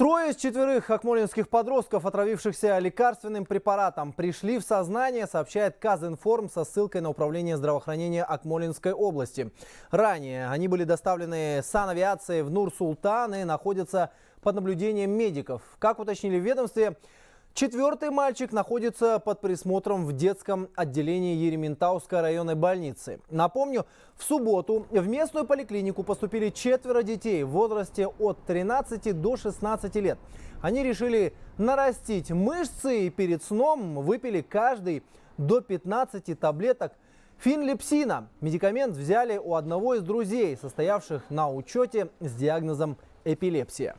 Трое из четверых акмолинских подростков, отравившихся лекарственным препаратом, пришли в сознание, сообщает Казинформ со ссылкой на Управление здравоохранения Акмолинской области. Ранее они были доставлены санавиацией в Нур-Султан и находятся под наблюдением медиков. Как уточнили в ведомстве, Четвертый мальчик находится под присмотром в детском отделении Ерементауской районной больницы. Напомню, в субботу в местную поликлинику поступили четверо детей в возрасте от 13 до 16 лет. Они решили нарастить мышцы и перед сном выпили каждый до 15 таблеток финлепсина. Медикамент взяли у одного из друзей, состоявших на учете с диагнозом эпилепсия.